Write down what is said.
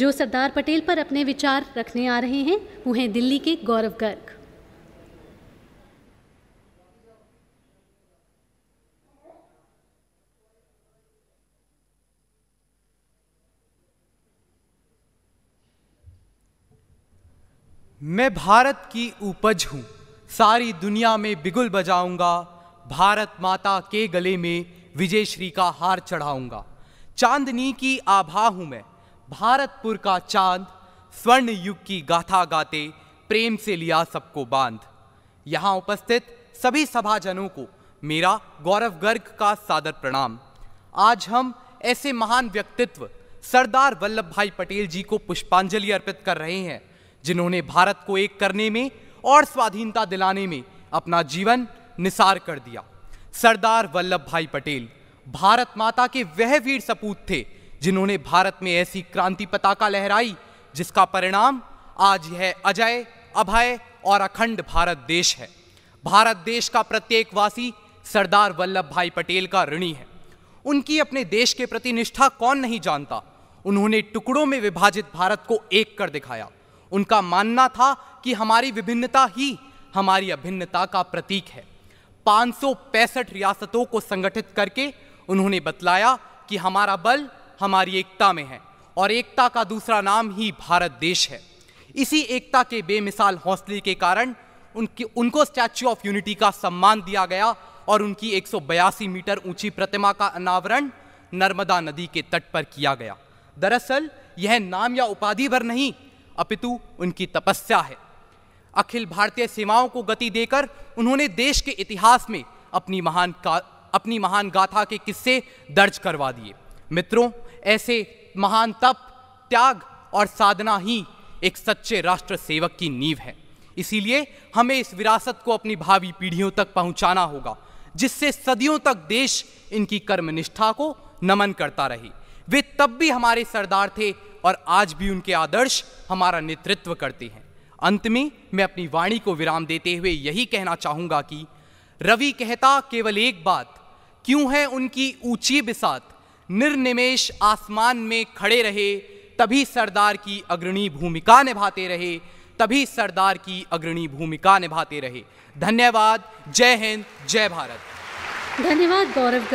जो सरदार पटेल पर अपने विचार रखने आ रहे हैं वो हैं दिल्ली के गौरव गर्ग मैं भारत की उपज हूं सारी दुनिया में बिगुल बजाऊंगा भारत माता के गले में विजय श्री का हार चढ़ाऊंगा चांदनी की आभा हूं मैं भारतपुर का चांद स्वर्ण युग की गाथा गाते प्रेम से लिया सबको बांध यहाँ उपस्थित सभी सभाजनों को मेरा गौरव गर्ग का सादर प्रणाम आज हम ऐसे महान व्यक्तित्व सरदार वल्लभ भाई पटेल जी को पुष्पांजलि अर्पित कर रहे हैं जिन्होंने भारत को एक करने में और स्वाधीनता दिलाने में अपना जीवन निसार कर दिया सरदार वल्लभ भाई पटेल भारत माता के वह वीर सपूत थे जिन्होंने भारत में ऐसी क्रांति पताका लहराई जिसका परिणाम आज यह अजय अभय और अखंड भारत देश है भारत देश का प्रत्येक वासी सरदार वल्लभ भाई पटेल का ऋणी है उनकी अपने देश के प्रति निष्ठा कौन नहीं जानता उन्होंने टुकड़ों में विभाजित भारत को एक कर दिखाया उनका मानना था कि हमारी विभिन्नता ही हमारी अभिन्नता का प्रतीक है पाँच रियासतों को संगठित करके उन्होंने बतलाया कि हमारा बल हमारी एकता में है और एकता का दूसरा नाम ही भारत देश है इसी एकता के बेमिसाल हौसले के कारण उनकी उनको स्टैच्यू ऑफ यूनिटी का सम्मान दिया गया और उनकी एक मीटर ऊंची प्रतिमा का अनावरण नर्मदा नदी के तट पर किया गया दरअसल यह नाम या उपाधि भर नहीं अपितु उनकी तपस्या है अखिल भारतीय सेवाओं को गति देकर उन्होंने देश के इतिहास में अपनी महान का अपनी महान गाथा के किस्से दर्ज करवा दिए मित्रों ऐसे महान तप त्याग और साधना ही एक सच्चे राष्ट्र सेवक की नींव है इसीलिए हमें इस विरासत को अपनी भावी पीढ़ियों तक पहुंचाना होगा जिससे सदियों तक देश इनकी कर्मनिष्ठा को नमन करता रहे वे तब भी हमारे सरदार थे और आज भी उनके आदर्श हमारा नेतृत्व करते हैं अंत में मैं अपनी वाणी को विराम देते हुए यही कहना चाहूँगा कि रवि कहता केवल एक बात क्यों है उनकी ऊंची बिसात निर्निमेश आसमान में खड़े रहे तभी सरदार की अग्रणी भूमिका निभाते रहे तभी सरदार की अग्रणी भूमिका निभाते रहे धन्यवाद जय हिंद जय भारत धन्यवाद गौरव